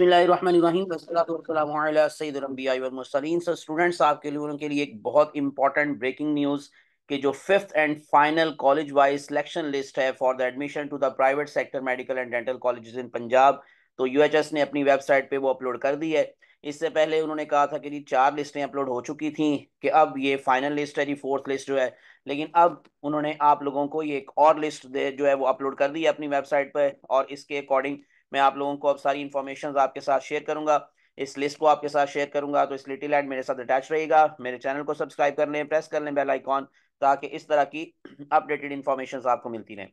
Students आपके लिए उनके लिए एक बहुत इंपॉर्टेंट ब्रेकिंग न्यूज़ कि जो fifth and final college wise selection list है for the admission to the private sector medical and dental college in Punjab तो यूएचएस ने अपनी वेबसाइट पे वो अपलोड कर दी है इससे पहले उन्होंने कहा था कि जी चार लिस्टें अपलोड हो चुकी थी कि अब ये फाइनल लिस्ट है जी फोर्थ लिस्ट जो है लेकिन अब उन्होंने आप लोगों को ये एक और लिस्ट दे जो है वो अपलोड कर दी है अपनी वेबसाइट पर और इसके अकॉर्डिंग मैं आप लोगों को अब सारी इन्फॉर्मेशन आपके साथ शेयर करूंगा इस लिस्ट को आपके साथ शेयर करूंगा तो इस लिटिल एंड मेरे साथ अटैच रहेगा मेरे चैनल को सब्सक्राइब कर लें प्रेस कर लें बेल आइकॉन ताकि इस तरह की अपडेटेड इन्फॉर्मेशन आपको मिलती रहे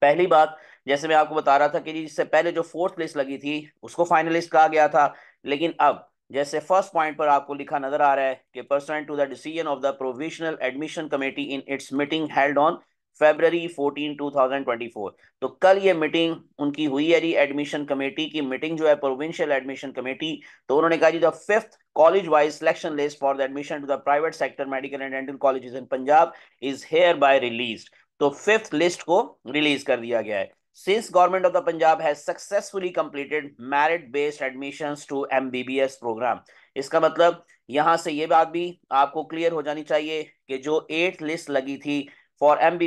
पहली बात जैसे मैं आपको बता रहा था कि इससे पहले जो फोर्थ लिस्ट लगी थी उसको फाइनलिस्ट कहा गया था लेकिन अब जैसे फर्स्ट पॉइंट पर आपको लिखा नजर आ रहा है कि pursuant to the decision of the provisional admission committee in its meeting held on February 14 2024 तो कल ये मीटिंग उनकी हुई है जी एडमिशन कमेटी की मीटिंग जो है प्रोविंशियल एडमिशन कमेटी तो उन्होंने कहा जी the fifth college wise selection list for the admission to the private sector medical and dental colleges in Punjab is hereby release तो फिफ्थ लिस्ट को रिलीज कर दिया गया है since government of the Punjab has successfully completed merit based admission to M program इसका मतलब यहां से ये बात भी आपको क्लियर हो जानी चाहिए कि जो एट लिस्ट लगी थी for M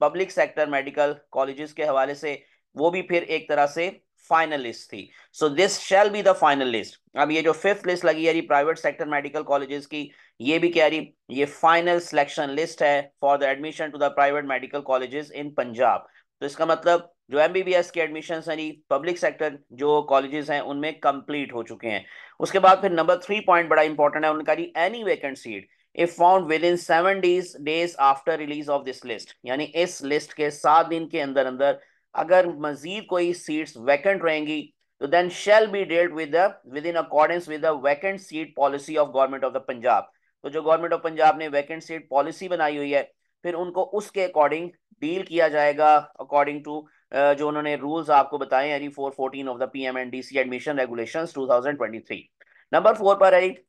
public sector medical colleges के हवाले से वो भी फिर एक तरह से फाइनल लिस्ट थी so this shall be the final list अब ये जो फिफ्थ लिस्ट लगी है प्राइवेट सेक्टर मेडिकल कॉलेजेस की ये भी क्या रही ये फाइनल सिलेक्शन लिस्ट है for the admission to the private medical colleges in Punjab तो इसका मतलब जो एम बी बी एस के एडमिशन यानी पब्लिक सेक्टर जो कॉलेजेस हैं उनमें कंप्लीट हो चुके हैं उसके बाद फिर नंबर थ्री पॉइंट बड़ा इंपॉर्टेंट है उनका जी any vacant seat if found within seven days days after release of this list यानी इस लिस्ट के सात दिन के अंदर अंदर अगर मजीद कोई सीट्स वैकेंट रहेंगी तो then shall be dealt with with in accordance with the vacant seat policy of government of the Punjab तो जो गवर्नमेंट ऑफ पंजाब ने वैकेंट सीट पॉलिसी बनाई हुई है फिर उनको उसके अकॉर्डिंग डील किया जाएगा अकॉर्डिंग टू जो उन्होंने रूल्स आपको बताए यानी four fourteen of the P M and D C admission regulation two thousand twenty three number four पर right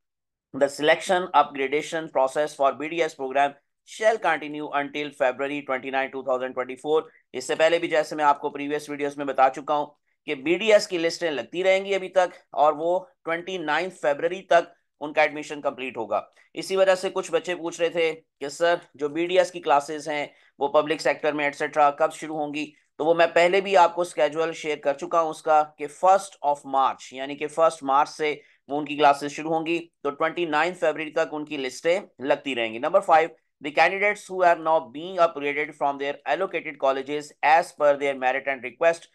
The selection upgradation process for BDS program shall continue until February 29, 2024. इससे पहले भी जैसे मैं आपको प्रीवियस वीडियोस में बता चुका हूं कि BDS की लिस्टें लगती रहेंगी अभी तक और वो 29 फरवरी तक उनका एडमिशन कंप्लीट होगा इसी वजह से कुछ बच्चे पूछ रहे थे कि सर जो BDS की क्लासेस हैं वो पब्लिक सेक्टर में एटसेट्रा कब शुरू होंगी तो वो मैं पहले भी आपको स्केजुअल शेयर कर चुका हूं उसका कि फर्स्ट ऑफ मार्च यानी कि फर्स्ट मार्च से वो उनकी क्लासेस शुरू होंगी तो ट्वेंटी नाइन फेबर तक उनकी लिस्टें लगती रहेंगी number five the candidates who are now being upgraded from their allocated colleges as per their merit and request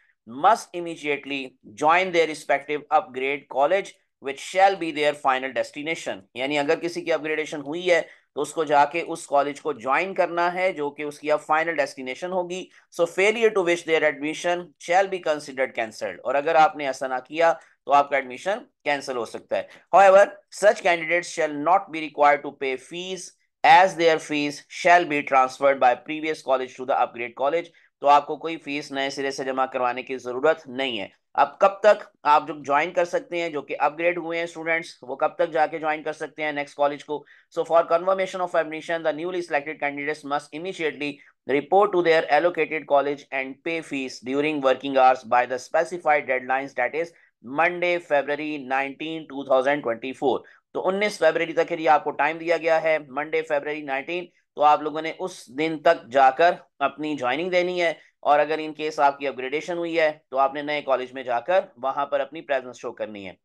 must immediately join their respective upgrade college which shall be their final destination यानी अगर किसी की upgradation हुई है तो उसको जाके उस कॉलेज को ज्वाइन करना है जो कि उसकी अब फाइनल डेस्टिनेशन होगी so failure to which their admission shall be considered cancelled और अगर आपने ऐसा ना किया तो आपका एडमिशन कैंसिल हो सकता है however such candidate shall not be required to pay fee as their fee shall be transferred by previous college to the upgrade college तो आपको कोई फीस नए सिरे से जमा करवाने की जरूरत नहीं है अब कब तक आप जो ज्वाइन कर सकते हैं जो कि अपग्रेड हुए हैं स्टूडेंट्स वो कब तक जाके ज्वाइन कर सकते हैं नेक्स्ट कॉलेज को so for confirmation of admission the newly selected candidates must immediately report to their allocated college and pay fee during working hours by the specified deadlines that is Monday February 19 2024 तो 19 February तक के लिए आपको time दिया गया है Monday February 19 तो आप लोगों ने उस दिन तक जाकर अपनी ज्वाइनिंग देनी है और अगर इन केस आपकी अपग्रेडेशन हुई है तो आपने नए कॉलेज में जाकर वहां पर अपनी प्रेजेंस शो करनी है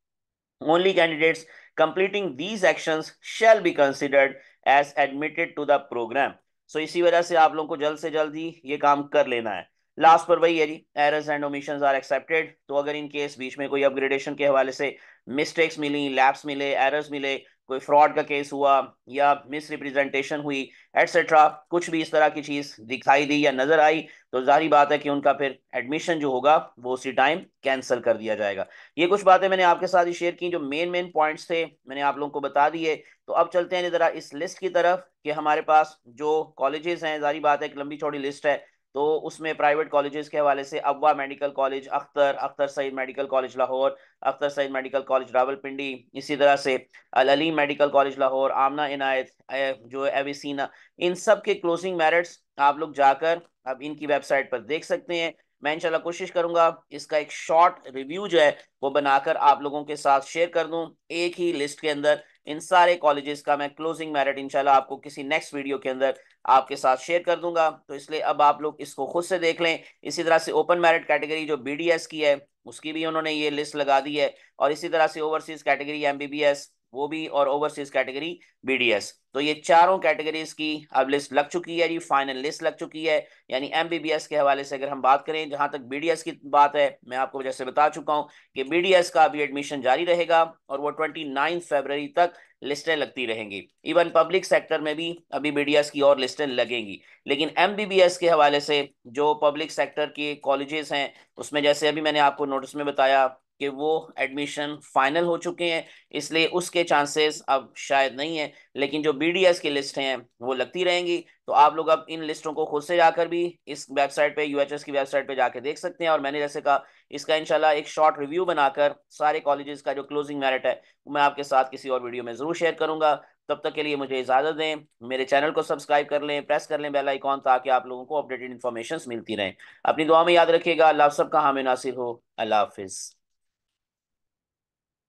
only candidates completing these action shall be considered as admitted to the program so इसी वजह से आप लोगों को जल्द से जल्द ही ये काम कर लेना है लास्ट पर वही है जी errors and omission are excepted तो अगर इन केस बीच में कोई अपग्रेडेशन के हवाले से मिस्टेक्स मिली लैब्स मिले एरर्स मिले कोई फ्रॉड का केस हुआ या मिस रिप्रेजेंटेशन हुई एटसेट्रा कुछ भी इस तरह की चीज़ दिखाई दी या नज़र आई तो जारी बात है कि उनका फिर एडमिशन जो होगा वो उसी टाइम कैंसिल कर दिया जाएगा ये कुछ बातें मैंने आपके साथ ही शेयर की जो मेन मेन पॉइंट्स थे मैंने आप लोगों को बता दिए तो अब चलते हैं ज़रा इस लिस्ट की तरफ कि हमारे पास जो कॉलेजेस हैं जारी बात है एक लंबी चौड़ी लिस्ट है तो उसमें प्राइवेट कॉलेजेस के हवाले से अबा medical college Akhtar Akhtar Saeed medical college Lahore Akhtar Saeed medical college Rawalpindi इसी तरह से अलली मेडिकल कॉलेज लाहौर आमना इनायत जो एविसना इन सब के क्लोजिंग मेरिट्स आप लोग जाकर अब इनकी वेबसाइट पर देख सकते हैं मैं इनशाला कोशिश करूंगा इसका एक शॉर्ट रिव्यू जो है वो बनाकर आप लोगों के साथ शेयर कर दूँ एक ही लिस्ट के अंदर इन सारे कॉलेजेस का मैं क्लोजिंग मेरिट इंशाल्लाह आपको किसी नेक्स्ट वीडियो के अंदर आपके साथ शेयर कर दूंगा तो इसलिए अब आप लोग इसको खुद से देख लें इसी तरह से ओपन मेरिट कैटेगरी जो बी की है उसकी भी उन्होंने ये लिस्ट लगा दी है और इसी तरह से ओवरसीज कैटेगरी एम वो भी और ओवरसीज कैटेगरी बीडीएस तो ये चारों कैटेगरीज की अब लिस्ट लग चुकी है जी फाइनल लिस्ट लग चुकी है यानी एमबीबीएस के हवाले से अगर हम बात करें जहां तक बीडीएस की बात है मैं आपको जैसे बता चुका हूं कि बीडीएस का अभी एडमिशन जारी रहेगा और वो ट्वेंटी नाइन्थ फेबररी तक लिस्टें लगती रहेंगी इवन पब्लिक सेक्टर में भी अभी बीडीएस की और लिस्टें लगेंगी लेकिन एम के हवाले से जो पब्लिक सेक्टर के कॉलेजेस हैं उसमें जैसे अभी मैंने आपको नोटिस में बताया कि वो एडमिशन फाइनल हो चुके हैं इसलिए उसके चांसेस अब शायद नहीं है लेकिन जो बी की लिस्ट हैं वो लगती रहेंगी तो आप लोग अब इन लिस्टों को खुद से जाकर भी इस वेबसाइट पे यूएचएस की वेबसाइट पे जाके देख सकते हैं और मैंने जैसे कहा इसका इनशाला एक शॉर्ट रिव्यू बनाकर सारे कॉलेजेस का जो क्लोजिंग मेरिट है मैं आपके साथ किसी और वीडियो में ज़रूर शेयर करूँगा तब तक के लिए मुझे इजाज़त दें मेरे चैनल को सब्सक्राइब कर लें प्रेस कर लें बेल आइकॉन ताकि आप लोगों को अपडेटेड इन्फॉर्मेशन मिलती रहें अपनी दुआ में याद रखिएगा अल्लाह सब का हामिल हो अल्लाह हाफिज़